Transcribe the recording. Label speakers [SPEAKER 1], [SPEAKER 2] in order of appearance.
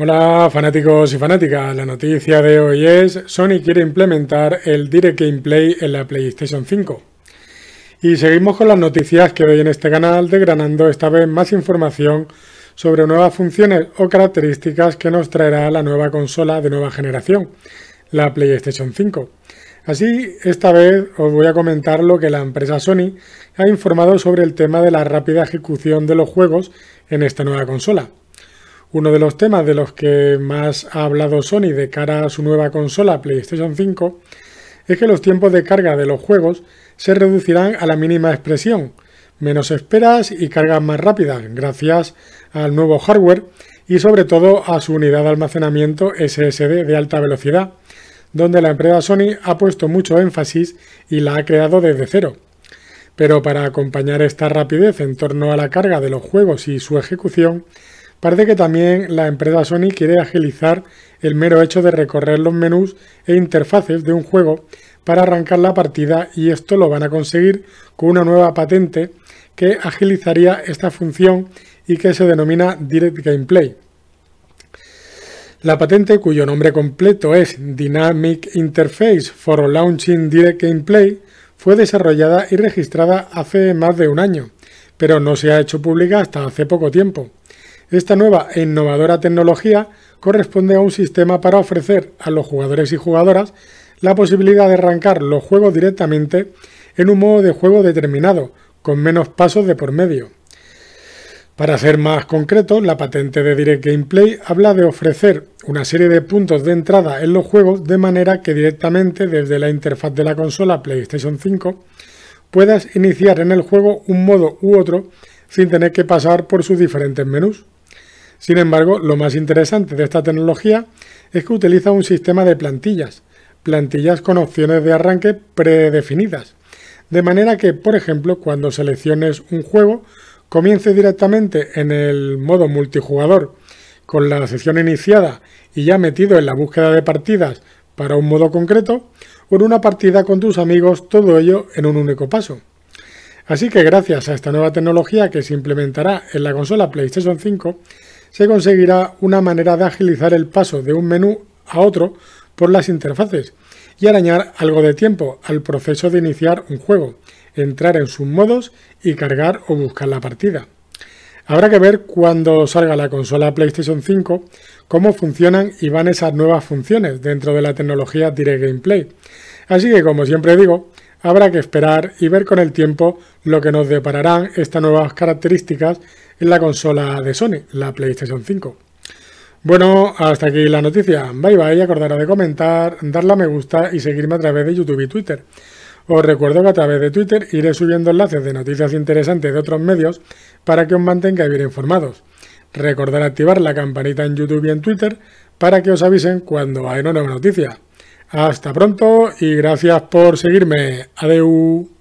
[SPEAKER 1] Hola fanáticos y fanáticas, la noticia de hoy es Sony quiere implementar el Direct Gameplay en la PlayStation 5. Y seguimos con las noticias que doy en este canal, de Granando. esta vez más información sobre nuevas funciones o características que nos traerá la nueva consola de nueva generación, la PlayStation 5. Así, esta vez os voy a comentar lo que la empresa Sony ha informado sobre el tema de la rápida ejecución de los juegos en esta nueva consola. Uno de los temas de los que más ha hablado Sony de cara a su nueva consola PlayStation 5 es que los tiempos de carga de los juegos se reducirán a la mínima expresión, menos esperas y cargas más rápidas gracias al nuevo hardware y sobre todo a su unidad de almacenamiento SSD de alta velocidad, donde la empresa Sony ha puesto mucho énfasis y la ha creado desde cero. Pero para acompañar esta rapidez en torno a la carga de los juegos y su ejecución, Parece que también la empresa Sony quiere agilizar el mero hecho de recorrer los menús e interfaces de un juego para arrancar la partida y esto lo van a conseguir con una nueva patente que agilizaría esta función y que se denomina Direct Gameplay. La patente, cuyo nombre completo es Dynamic Interface for Launching Direct Gameplay, fue desarrollada y registrada hace más de un año, pero no se ha hecho pública hasta hace poco tiempo. Esta nueva e innovadora tecnología corresponde a un sistema para ofrecer a los jugadores y jugadoras la posibilidad de arrancar los juegos directamente en un modo de juego determinado, con menos pasos de por medio. Para ser más concreto, la patente de Direct Gameplay habla de ofrecer una serie de puntos de entrada en los juegos de manera que directamente desde la interfaz de la consola PlayStation 5 puedas iniciar en el juego un modo u otro sin tener que pasar por sus diferentes menús. Sin embargo, lo más interesante de esta tecnología es que utiliza un sistema de plantillas, plantillas con opciones de arranque predefinidas, de manera que, por ejemplo, cuando selecciones un juego, comience directamente en el modo multijugador con la sesión iniciada y ya metido en la búsqueda de partidas para un modo concreto, o en una partida con tus amigos, todo ello en un único paso. Así que gracias a esta nueva tecnología que se implementará en la consola PlayStation 5, se conseguirá una manera de agilizar el paso de un menú a otro por las interfaces y arañar algo de tiempo al proceso de iniciar un juego, entrar en sus modos y cargar o buscar la partida. Habrá que ver cuando salga la consola PlayStation 5 cómo funcionan y van esas nuevas funciones dentro de la tecnología Direct Gameplay. Así que como siempre digo, habrá que esperar y ver con el tiempo lo que nos depararán estas nuevas características en la consola de Sony, la PlayStation 5. Bueno, hasta aquí la noticia. Bye bye, acordaros de comentar, darle a me gusta y seguirme a través de YouTube y Twitter. Os recuerdo que a través de Twitter iré subiendo enlaces de noticias interesantes de otros medios para que os mantengáis bien informados. Recordad activar la campanita en YouTube y en Twitter para que os avisen cuando hay una nueva noticia. Hasta pronto y gracias por seguirme. Adeu.